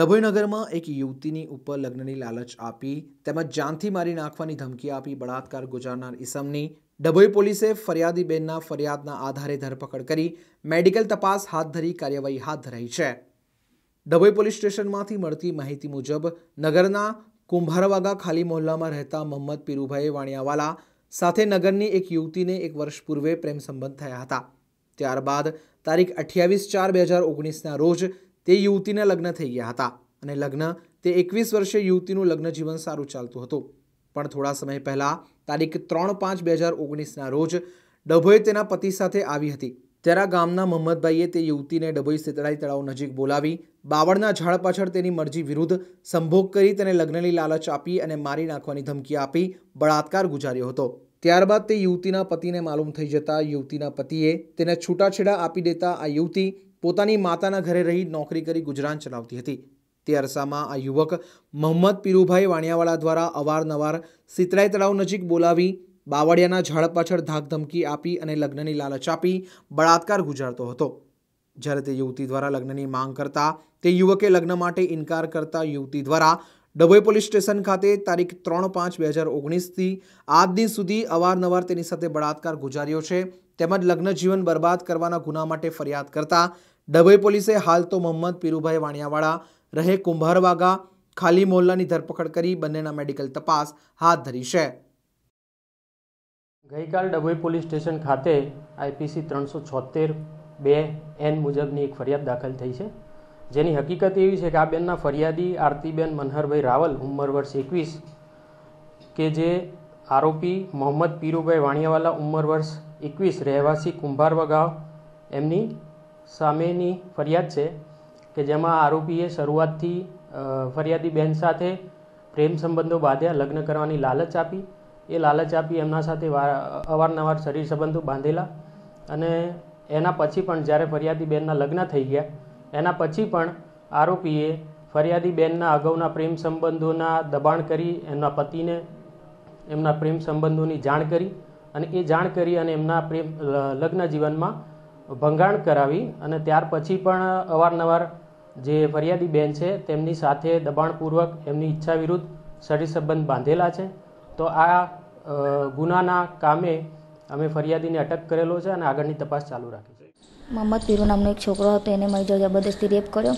ડભોઈનગરમાં એક યુવતીની ઉપર લગ્નની લાલચ આપી તેમજ જાનથી મારી નાખવાની ધમકી આપી બળાત્કાર ગુજારનાર ઇસમની ડભોઈ પોલીસે ફરિયાદીબેનના ફરિયાદના આધારે ધરપકડ કરી મેડિકલ તપાસ હાથ ધરી કાર્યવાહી હાથ ધરાઈ છે ડભોઈ પોલીસ સ્ટેશનમાંથી મળતી માહિતી મુજબ નગરના કુંભારવાગા ખાલી મોહલ્લામાં રહેતા મોહમ્મદ પીરુભાઈ વાણિયાવાલા સાથે નગરની એક યુવતીને એક વર્ષ પૂર્વે પ્રેમ સંબંધ થયા હતા ત્યારબાદ તારીખ અઠ્યાવીસ ચાર બે હજાર ઓગણીસના રોજ તે યુવતીના લગ્ન થઈ ગયા હતા અને લગ્ન તે એકવીસ વર્ષે યુવતીનું લગ્ન જીવન સારું ચાલતું હતું પણ થોડા સમય પહેલાં તારીખ ત્રણ પાંચ બે હજાર ઓગણીસના રોજ ડભોઈ તેના પતિ સાથે આવી હતી ત્યારે ગામના મોહમ્મદભાઈએ તે યુવતીને ડભોઈ સેતળાઈ તળાવ નજીક બોલાવી બાવળના ઝાડ પાછળ તેની મરજી વિરુદ્ધ સંભોગ કરી તેને લગ્નની લાલચ આપી અને મારી નાખવાની ધમકી આપી બળાત્કાર ગુજાર્યો હતો ત્યારબાદ તે યુવતીના પતિને માલુમ થઈ જતા યુવતીના પતિએ તેને છૂટાછેડા આપી દેતા આ યુવતી પોતાની માતાના ઘરે રહી નોકરી કરી ગુજરાન ચલાવતી હતી તે અરસામાં આ યુવક મોહમ્મદ પીરુભાઈ વાણિયાવાળા દ્વારા અવારનવાર સિતરાઈ તળાવ નજીક બોલાવી બાવળિયાના ઝાડ પાછળ ધાકધમકી આપી અને લગ્નની લાલચ આપી બળાત્કાર ગુજારતો હતો જ્યારે તે યુવતી દ્વારા લગ્નની માંગ કરતા તે યુવકે લગ્ન માટે ઇનકાર કરતા યુવતી દ્વારા ડભોઈ પોલીસ સ્ટેશન ખાતે તારીખ ત્રણ પાંચ બે હજાર ઓગણીસથી આજ દિન સુધી અવારનવાર તેની સાથે બળાત્કાર ગુજાર્યો છે તેમજ લગ્ન જીવન બરબાદ કરવાના ગુના માટે ફરિયાદ કરતા ડભોઈ પોલીસે હાલ તો મોહમ્મદ પીરુભાઈ વાણિયાવાળા રહે કુંભારવાગા ખાલી મોલ્લાની ધરપકડ કરી બંનેના મેડિકલ તપાસ હાથ ધરી છે ગઈકાલ ડભોઈ પોલીસ સ્ટેશન ખાતે આઈપીસી ત્રણસો છોતેર બે એન મુજબની એક ફરિયાદ દાખલ થઈ છે જેની હકીકત એવી છે કે આ બેનના ફરિયાદી આરતીબેન મનહરભાઈ રાવલ ઉંમર વર્ષ એકવીસ કે જે આરોપી મોહમ્મદ પીરુભાઈ વાણિયાવાલા ઉંમર વર્ષ એકવીસ રહેવાસી કુંભારવા ગામ એમની સામેની ફરિયાદ છે કે જેમાં આરોપીએ શરૂઆતથી ફરિયાદી બહેન સાથે પ્રેમ સંબંધો બાંધ્યા લગ્ન કરવાની લાલચ આપી એ લાલચ આપી એમના સાથે અવારનવાર શરીર સંબંધો બાંધેલા અને એના પછી પણ જ્યારે ફરિયાદી બહેનના લગ્ન થઈ ગયા એના પછી પણ આરોપીએ ફરિયાદી બહેનના અગાઉના પ્રેમ સંબંધોના દબાણ કરી એમના પતિને એમના પ્રેમ સંબંધોની જાણ કરી અને એ જાણ કરી અને એમના પ્રેમ લગ્ન જીવનમાં ભંગાણ કરાવી અને ત્યાર પછી પણ અવારનવાર જે ફરિયાદી બેન છે તેમની સાથે દબાણપૂર્વક એમની ઈચ્છા વિરુદ્ધ સરી સંબંધ બાંધેલા છે તો આ ગુનાના કામે અમે ફરિયાદીને અટક કરેલો છે અને આગળની તપાસ ચાલુ રાખી છે મોહમ્મદ પીરુ નામનો એક છોકરો હતો એને મારી જોડે જબરદસ્તી રેપ કર્યો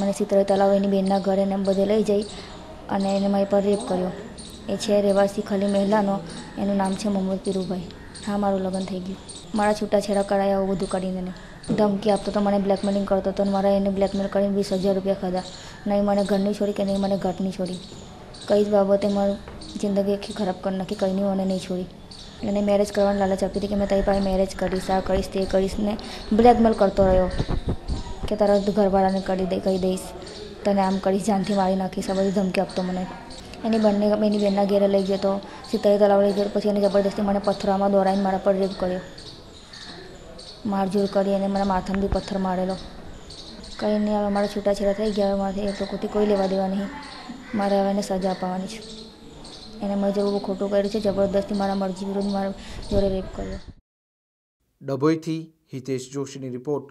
મને સિત્તેર તલાવ એની બહેનના ઘરે એને બધે લઈ જઈ અને એને મારી પર રેપ કર્યો એ છે રહેવાસી ખલી મહિલાનો એનું નામ છે મોહમ્મદ પીરુભાઈ હા મારું લગ્ન થઈ ગયું મારા છૂટાછેડા કરાયા આવું બધું કરીને ધમકી આપતો તો મને બ્લેકમેલિંગ કરતો હતો મારા એને બ્લેકમેલ કરીને વીસ હજાર રૂપિયા ખાધા નહીં મને ઘરની છોડી કે નહીં મને ઘરની છોડી કઈ જ બાબતે મારું જિંદગી આખી ખરાબ કરી નાખી કંઈ નહીં મને નહીં છોડી એને મેરેજ કરવાની લાલચ આપી હતી કે મેં તારી પાસે મેરેજ કરીશ આ કરીશ તે કરીશ ને બ્લેકમેલ કરતો રહ્યો કે તારા ઘરવાળાને કરી દઈ કહી દઈશ તને આમ કરીશ જાનથી મારી નાખીશ આ બધી ધમકી આપતો મને એની બંને એની બેનના ઘેરે લઈ ગયો તો સીતાએ તલાવ લઈ ગયો પછી એને જબરદસ્તી મને પથ્થરામાં દોરાઈને મારા પર રેપ કર્યો મારઝૂર કરી અને મારા માથાને બી પથ્થર મારેલો કંઈ નહીં હવે મારા છૂટાછેડા થઈ ગયા હવે મારાથી એ લોકોથી કોઈ લેવા દેવા નહીં મારે હવે એને સજા અપાવવાની છે એને મને જેવું ખોટું કર્યું છે જબરદસ્તી મારા મરજી વિરુદ્ધ મારા જોડે રેપ કર્યો ડભોઈથી હિતેશ જોશીની રિપોર્ટ